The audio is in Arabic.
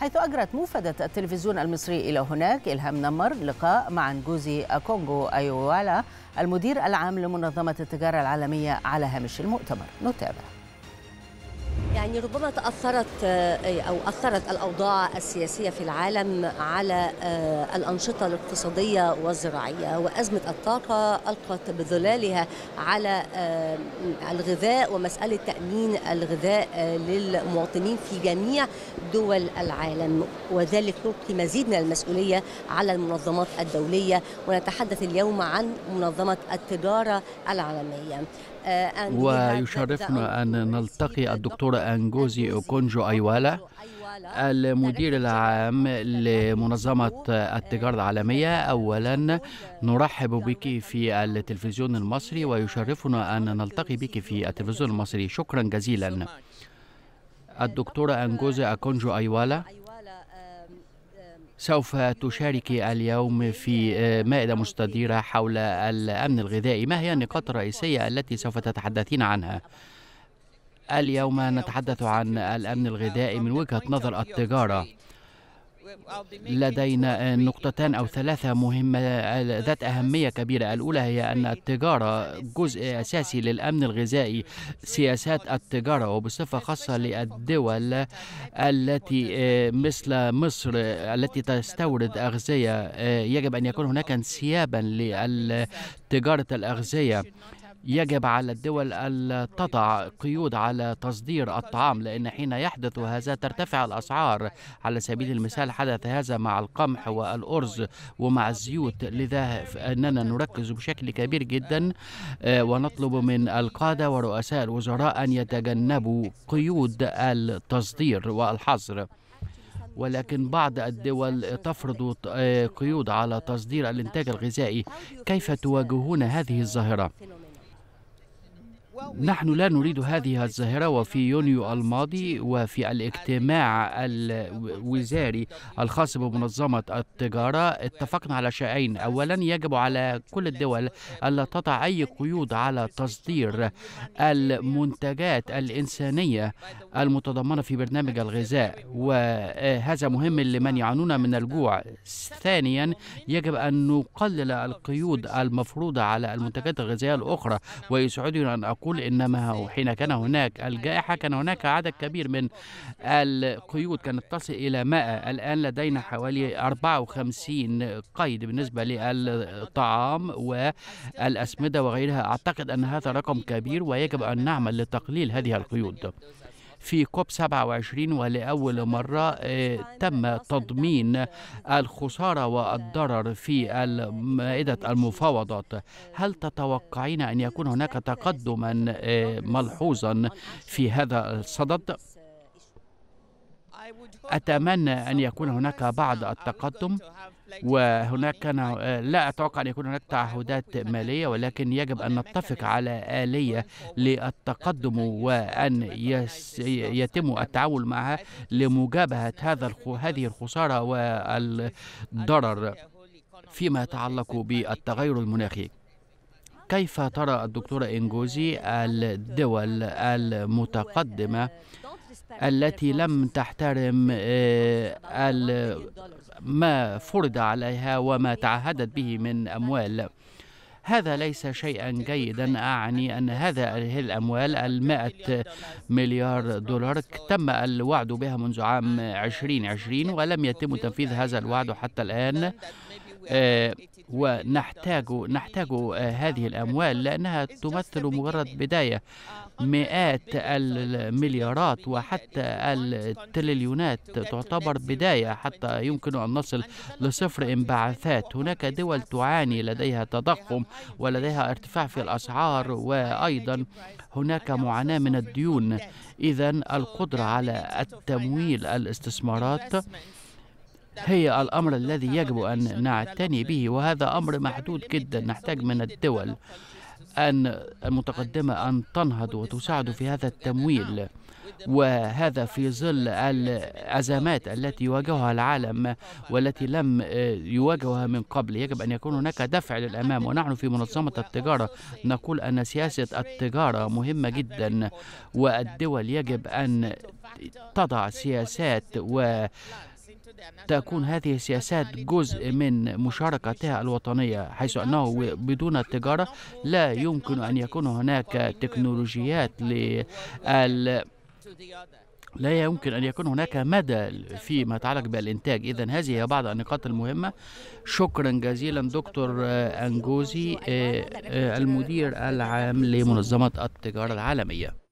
حيث أجرت موفدة التلفزيون المصري إلى هناك إلهام نمر لقاء مع نجوزي أكونغو أيوالا المدير العام لمنظمة التجارة العالمية على هامش المؤتمر نتابع يعني ربما تأثرت آه، أو أثرت الأوضاع السياسية في العالم على آه، الأنشطة الاقتصادية والزراعية وأزمة الطاقة ألقت بظلالها على آه، الغذاء ومسألة تأمين الغذاء للمواطنين في جميع دول العالم وذلك نلقي مزيد من المسؤولية على المنظمات الدولية ونتحدث اليوم عن منظمة التجارة العالمية آه، ويشرفنا أن نلتقي الدكتور أنجوزي أوكونجو أيوالا المدير العام لمنظمة التجارة العالمية أولا نرحب بك في التلفزيون المصري ويشرفنا أن نلتقي بك في التلفزيون المصري شكرا جزيلا الدكتورة أنجوزي أكونجو أيوالا سوف تشارك اليوم في آه، مائدة مستديرة حول الأمن الغذائي ما هي النقاط الرئيسية التي سوف تتحدثين عنها؟ اليوم نتحدث عن الأمن الغذائي من وجهة نظر التجارة لدينا نقطتان أو ثلاثة مهمة ذات أهمية كبيرة الأولى هي أن التجارة جزء أساسي للأمن الغذائي سياسات التجارة وبصفة خاصة للدول التي آه، مثل مصر التي تستورد أغذية آه، يجب أن يكون هناك انسيابا لتجارة الأغذية يجب على الدول أن تضع قيود على تصدير الطعام لأن حين يحدث هذا ترتفع الأسعار على سبيل المثال حدث هذا مع القمح والأرز ومع الزيوت لذا أننا نركز بشكل كبير جدا آه، ونطلب من القادة ورؤساء الوزراء أن يتجنبوا قيود التصدير والحظر ولكن بعض الدول تفرض آه، قيود على تصدير الانتاج الغذائي كيف تواجهون هذه الظاهره نحن لا نريد هذه الظاهرة وفي يونيو الماضي وفي الاجتماع الوزاري الخاص بمنظمة التجارة اتفقنا على شيئين أولا يجب على كل الدول ألا تضع أي قيود على تصدير المنتجات الإنسانية المتضمنة في برنامج الغذاء وهذا مهم لمن يعانون من الجوع ثانيا يجب أن نقلل القيود المفروضة على المنتجات الغذائية الأخرى ويسعدني أن أقول يقول إنما حين كان هناك الجائحة كان هناك عدد كبير من القيود كانت تصل إلى 100 الآن لدينا حوالي 54 قيد بالنسبة للطعام والأسمدة وغيرها أعتقد أن هذا رقم كبير ويجب أن نعمل لتقليل هذه القيود في كوب 27 ولأول مرة آه، تم تضمين الخسارة والضرر في مائدة المفاوضات هل تتوقعين أن يكون هناك تقدما آه، ملحوظا في هذا الصدد؟ أتمنى أن يكون هناك بعض التقدم وهناك كان آه، لا أتوقع أن يكون هناك تعهدات مالية ولكن يجب أن نتفق على آلية للتقدم وأن يتم التعامل معها لمجابهة هذا هذه الخسارة والضرر فيما يتعلق بالتغير المناخي كيف ترى الدكتورة إنجوزي الدول المتقدمة التي لم تحترم آه، ما فرض عليها وما تعهدت به من أموال هذا ليس شيئا جيدا أعني أن هذا الأموال المائة مليار دولار تم الوعد بها منذ عام 2020 ولم يتم تنفيذ هذا الوعد حتى الآن آه، ونحتاج نحتاج آه، هذه الأموال لأنها تمثل مجرد بداية مئات المليارات وحتى التريليونات تعتبر بداية حتى يمكن أن نصل لصفر انبعاثات هناك دول تعاني لديها تضخم ولديها ارتفاع في الأسعار وأيضا هناك معاناة من الديون إذا القدرة على التمويل الاستثمارات هي الأمر الذي يجب أن نعتني به وهذا أمر محدود جدا نحتاج من الدول أن المتقدمة أن تنهض وتساعد في هذا التمويل وهذا في ظل الأزمات التي يواجهها العالم والتي لم يواجهها من قبل يجب أن يكون هناك دفع للأمام ونحن في منظمة التجارة نقول أن سياسة التجارة مهمة جدا والدول يجب أن تضع سياسات و تكون هذه السياسات جزء من مشاركتها الوطنية حيث أنه بدون التجارة لا يمكن أن يكون هناك تكنولوجيات لل لا يمكن أن يكون هناك مدى فيما يتعلق بالإنتاج إذا هذه هي بعض النقاط المهمة شكرا جزيلا دكتور أنجوزي آه، آه، المدير العام لمنظمة التجارة العالمية